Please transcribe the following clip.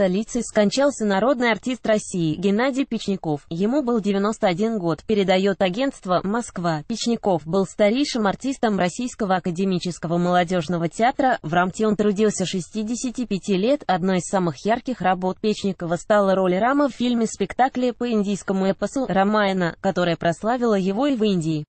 столицей скончался народный артист России Геннадий Печников. Ему был 91 год, передает агентство «Москва». Печников был старейшим артистом Российского академического молодежного театра. В рамте он трудился 65 лет. Одной из самых ярких работ Печникова стала роль Рама в фильме-спектакле по индийскому эпосу «Рамайна», которая прославила его и в Индии.